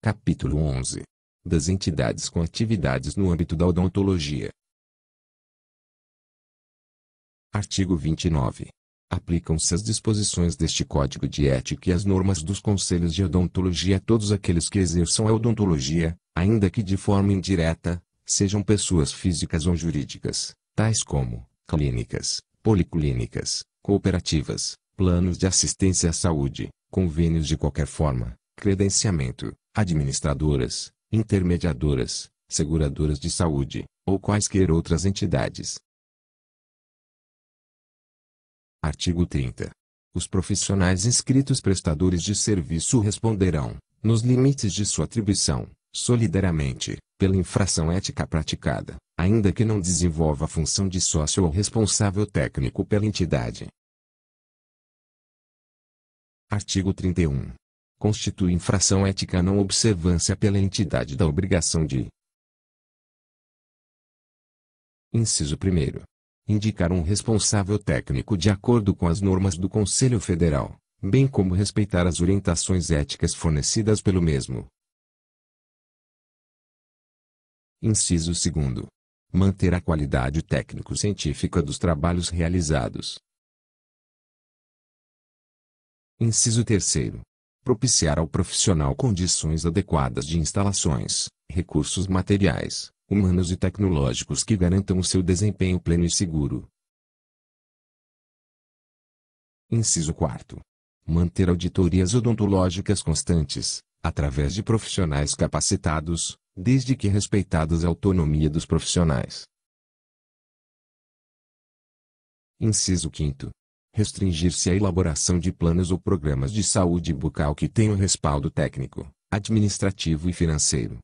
Capítulo 11. Das entidades com atividades no âmbito da odontologia. Artigo 29. Aplicam-se as disposições deste Código de Ética e as normas dos Conselhos de Odontologia a todos aqueles que exerçam a odontologia, ainda que de forma indireta, sejam pessoas físicas ou jurídicas, tais como clínicas, policlínicas, cooperativas, planos de assistência à saúde, convênios de qualquer forma, credenciamento, administradoras, intermediadoras, seguradoras de saúde, ou quaisquer outras entidades. Artigo 30. Os profissionais inscritos prestadores de serviço responderão, nos limites de sua atribuição, solidariamente, pela infração ética praticada, ainda que não desenvolva a função de sócio ou responsável técnico pela entidade. Artigo 31 constitui infração ética a não observância pela entidade da obrigação de. Inciso 1. Indicar um responsável técnico de acordo com as normas do Conselho Federal, bem como respeitar as orientações éticas fornecidas pelo mesmo. Inciso 2. Manter a qualidade técnico-científica dos trabalhos realizados. Inciso 3 propiciar ao profissional condições adequadas de instalações, recursos materiais, humanos e tecnológicos que garantam o seu desempenho pleno e seguro. Inciso 4. Manter auditorias odontológicas constantes, através de profissionais capacitados, desde que respeitadas a autonomia dos profissionais. Inciso 5 restringir-se à elaboração de planos ou programas de saúde bucal que tenham respaldo técnico, administrativo e financeiro.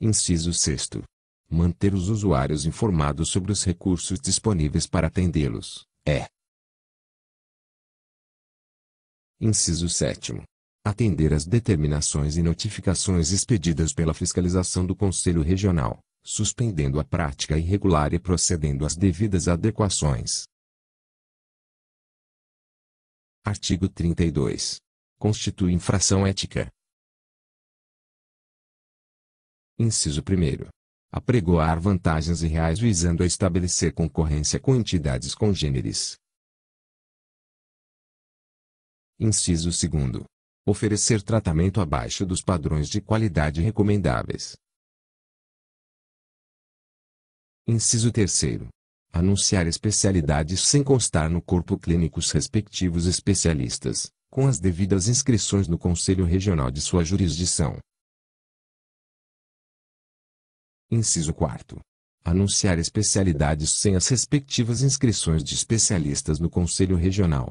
Inciso 6. Manter os usuários informados sobre os recursos disponíveis para atendê-los é. Inciso 7. Atender às determinações e notificações expedidas pela fiscalização do Conselho Regional, suspendendo a prática irregular e procedendo às devidas adequações. Artigo 32. Constitui infração ética. Inciso 1. Apregoar vantagens irreais visando a estabelecer concorrência com entidades congêneres. Inciso 2. Oferecer tratamento abaixo dos padrões de qualidade recomendáveis. Inciso 3. Anunciar especialidades sem constar no corpo clínico os respectivos especialistas, com as devidas inscrições no Conselho Regional de sua jurisdição. Inciso 4. Anunciar especialidades sem as respectivas inscrições de especialistas no Conselho Regional.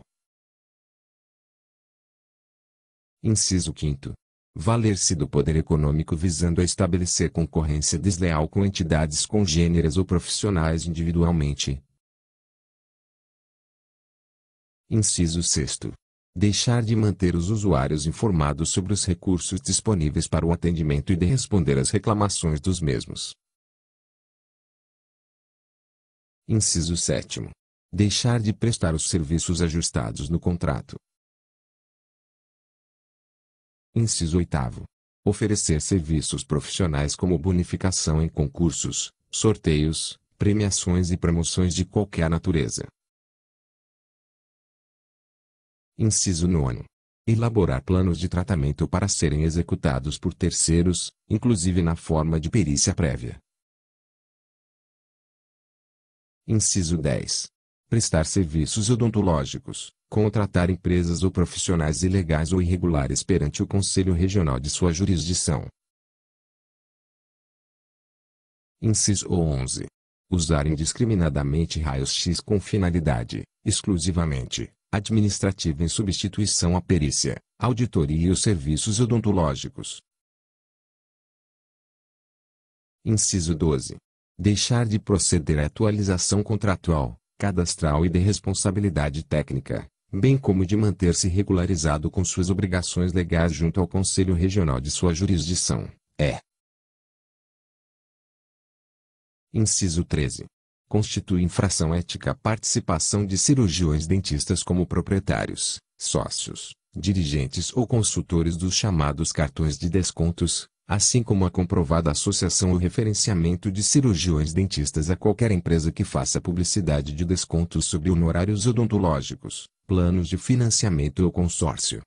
Inciso 5 valer-se do poder econômico visando a estabelecer concorrência desleal com entidades congêneres ou profissionais individualmente. Inciso 6. Deixar de manter os usuários informados sobre os recursos disponíveis para o atendimento e de responder às reclamações dos mesmos. Inciso 7. Deixar de prestar os serviços ajustados no contrato, Inciso 8. Oferecer serviços profissionais como bonificação em concursos, sorteios, premiações e promoções de qualquer natureza. Inciso 9. Elaborar planos de tratamento para serem executados por terceiros, inclusive na forma de perícia prévia. Inciso 10 prestar serviços odontológicos, contratar empresas ou profissionais ilegais ou irregulares perante o Conselho Regional de sua jurisdição. Inciso 11. Usar indiscriminadamente raios-x com finalidade, exclusivamente, administrativa em substituição à perícia, auditoria e os serviços odontológicos. Inciso 12. Deixar de proceder à atualização contratual, cadastral e de responsabilidade técnica, bem como de manter-se regularizado com suas obrigações legais junto ao Conselho Regional de sua jurisdição. É. Inciso 13. Constitui infração ética a participação de cirurgiões dentistas como proprietários, sócios, dirigentes ou consultores dos chamados cartões de descontos, assim como é a comprovada associação ou referenciamento de cirurgiões dentistas a qualquer empresa que faça publicidade de descontos sobre honorários odontológicos, planos de financiamento ou consórcio.